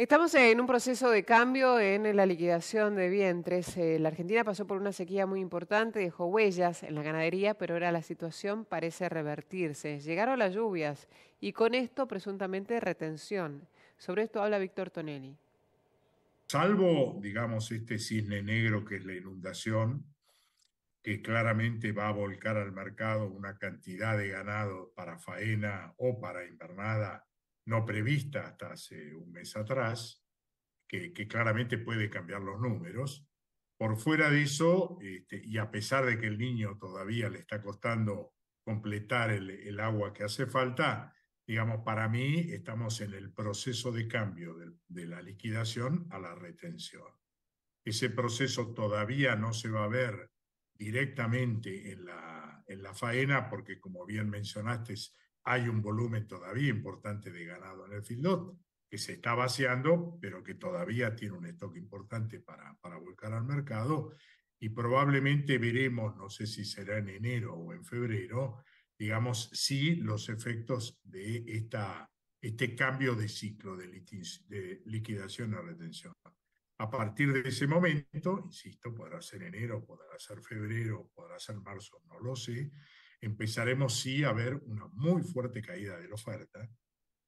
Estamos en un proceso de cambio en la liquidación de vientres. Eh, la Argentina pasó por una sequía muy importante, dejó huellas en la ganadería, pero ahora la situación parece revertirse. Llegaron las lluvias y con esto presuntamente retención. Sobre esto habla Víctor Tonelli. Salvo, digamos, este cisne negro que es la inundación, que claramente va a volcar al mercado una cantidad de ganado para faena o para invernada no prevista hasta hace un mes atrás, que, claramente puede cambiar los números. Por fuera de eso, este, y a pesar de que el niño todavía le está costando completar el, agua que hace falta, digamos, para mí estamos en el proceso de cambio de, la liquidación a la retención. Ese proceso todavía no se va a ver directamente en la, en la faena, porque como bien mencionaste, hay un volumen todavía importante de ganado en el Fildot, que se está vaciando, pero que todavía tiene un stock importante para, para volcar al mercado y probablemente veremos, no sé si será en enero o en febrero, digamos, si los efectos de esta, este cambio de ciclo de, de liquidación a retención. A partir de ese momento, insisto, podrá ser enero, podrá ser febrero, podrá ser marzo, no lo sé, empezaremos sí a ver una muy fuerte caída de la oferta,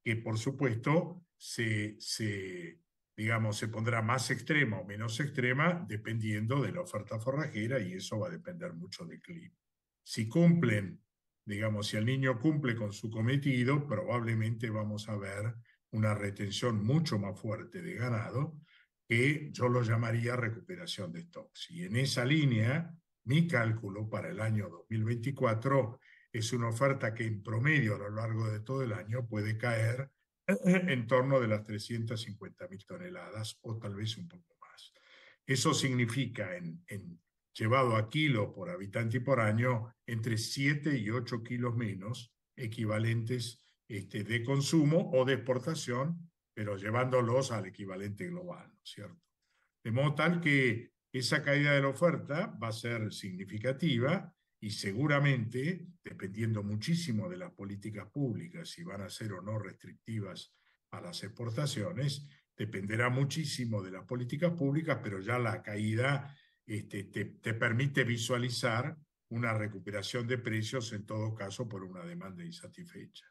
que por supuesto se, se, digamos, se pondrá más extrema o menos extrema dependiendo de la oferta forrajera y eso va a depender mucho del clima. Si cumplen, digamos, si el niño cumple con su cometido, probablemente vamos a ver una retención mucho más fuerte de ganado que yo lo llamaría recuperación de stocks. Y en esa línea, mi cálculo para el año 2024 es una oferta que en promedio a lo largo de todo el año puede caer eh, en torno de las 350.000 toneladas o tal vez un poco más. Eso significa, en, llevado a kilo por habitante y por año, entre 7 y 8 kilos menos equivalentes este, de consumo o de exportación, pero llevándolos al equivalente global, ¿no es cierto? De modo tal que esa caída de la oferta va a ser significativa y seguramente, dependiendo muchísimo de las políticas públicas, si van a ser o no restrictivas a las exportaciones, dependerá muchísimo de las políticas públicas, pero ya la caída este, te, te permite visualizar una recuperación de precios, en todo caso, por una demanda insatisfecha.